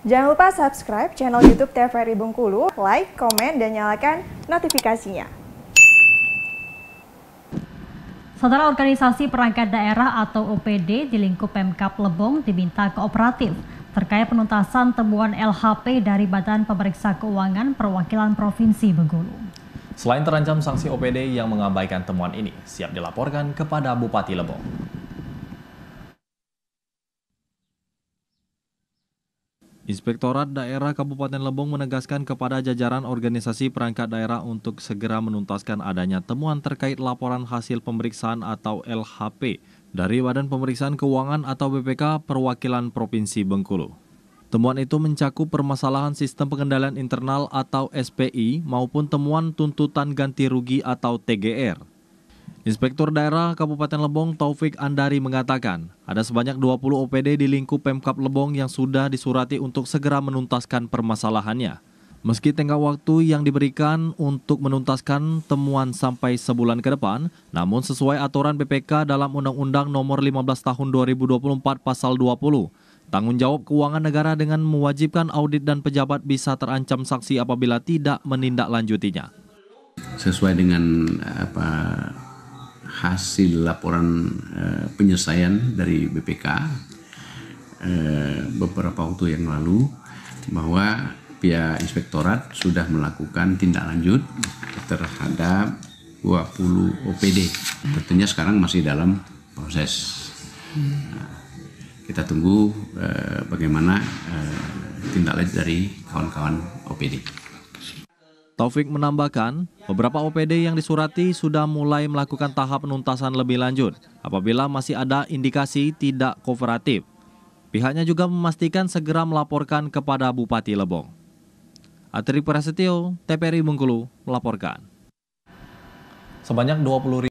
Jangan lupa subscribe channel YouTube TVRI Bengkulu, like, komen, dan nyalakan notifikasinya. Setelah organisasi perangkat daerah atau OPD di lingkup Pemkap Lebong diminta kooperatif terkait penuntasan temuan LHP dari Badan Pemeriksa Keuangan Perwakilan Provinsi Bengkulu. Selain terancam sanksi OPD yang mengabaikan temuan ini, siap dilaporkan kepada Bupati Lebong. Inspektorat Daerah Kabupaten Lebong menegaskan kepada jajaran organisasi perangkat daerah untuk segera menuntaskan adanya temuan terkait laporan hasil pemeriksaan atau LHP dari Badan Pemeriksaan Keuangan atau BPK Perwakilan Provinsi Bengkulu. Temuan itu mencakup permasalahan sistem pengendalian internal atau SPI maupun temuan tuntutan ganti rugi atau TGR. Inspektur Daerah Kabupaten Lebong Taufik Andari mengatakan, ada sebanyak 20 OPD di lingkup Pemkap Lebong yang sudah disurati untuk segera menuntaskan permasalahannya. Meski tenggat waktu yang diberikan untuk menuntaskan temuan sampai sebulan ke depan, namun sesuai aturan BPK dalam Undang-Undang Nomor 15 Tahun 2024 Pasal 20, tanggung jawab keuangan negara dengan mewajibkan audit dan pejabat bisa terancam saksi apabila tidak menindaklanjutinya. Sesuai dengan apa hasil laporan eh, penyelesaian dari BPK eh, beberapa waktu yang lalu bahwa pihak inspektorat sudah melakukan tindak lanjut terhadap 20 OPD. Tentunya sekarang masih dalam proses. Nah, kita tunggu eh, bagaimana eh, tindak lanjut dari kawan-kawan OPD. Taufik menambahkan, beberapa OPD yang disurati sudah mulai melakukan tahap penuntasan lebih lanjut apabila masih ada indikasi tidak kooperatif. Pihaknya juga memastikan segera melaporkan kepada Bupati Lebong. Atri Prasetyo, TPRI Bengkulu, melaporkan. Sebanyak 20